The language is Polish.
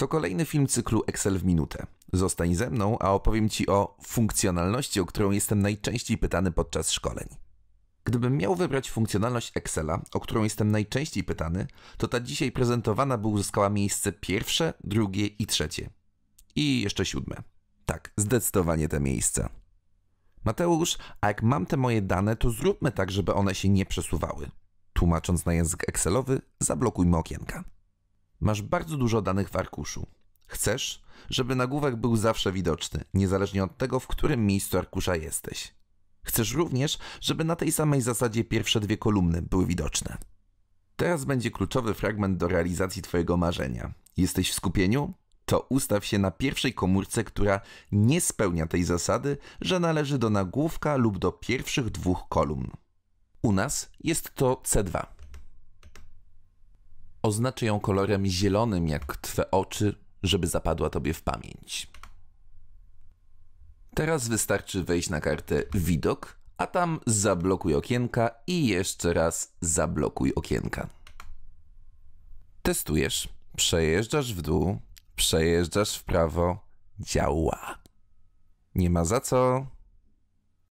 To kolejny film cyklu Excel w minutę. Zostań ze mną, a opowiem Ci o funkcjonalności, o którą jestem najczęściej pytany podczas szkoleń. Gdybym miał wybrać funkcjonalność Excela, o którą jestem najczęściej pytany, to ta dzisiaj prezentowana by uzyskała miejsce pierwsze, drugie i trzecie. I jeszcze siódme. Tak, zdecydowanie te miejsca. Mateusz, a jak mam te moje dane, to zróbmy tak, żeby one się nie przesuwały. Tłumacząc na język Excelowy, zablokujmy okienka. Masz bardzo dużo danych w arkuszu. Chcesz, żeby nagłówek był zawsze widoczny, niezależnie od tego, w którym miejscu arkusza jesteś. Chcesz również, żeby na tej samej zasadzie pierwsze dwie kolumny były widoczne. Teraz będzie kluczowy fragment do realizacji Twojego marzenia. Jesteś w skupieniu? To ustaw się na pierwszej komórce, która nie spełnia tej zasady, że należy do nagłówka lub do pierwszych dwóch kolumn. U nas jest to C2. Oznaczę ją kolorem zielonym jak twe oczy, żeby zapadła tobie w pamięć. Teraz wystarczy wejść na kartę Widok, a tam zablokuj okienka i jeszcze raz zablokuj okienka. Testujesz. Przejeżdżasz w dół, przejeżdżasz w prawo. Działa. Nie ma za co.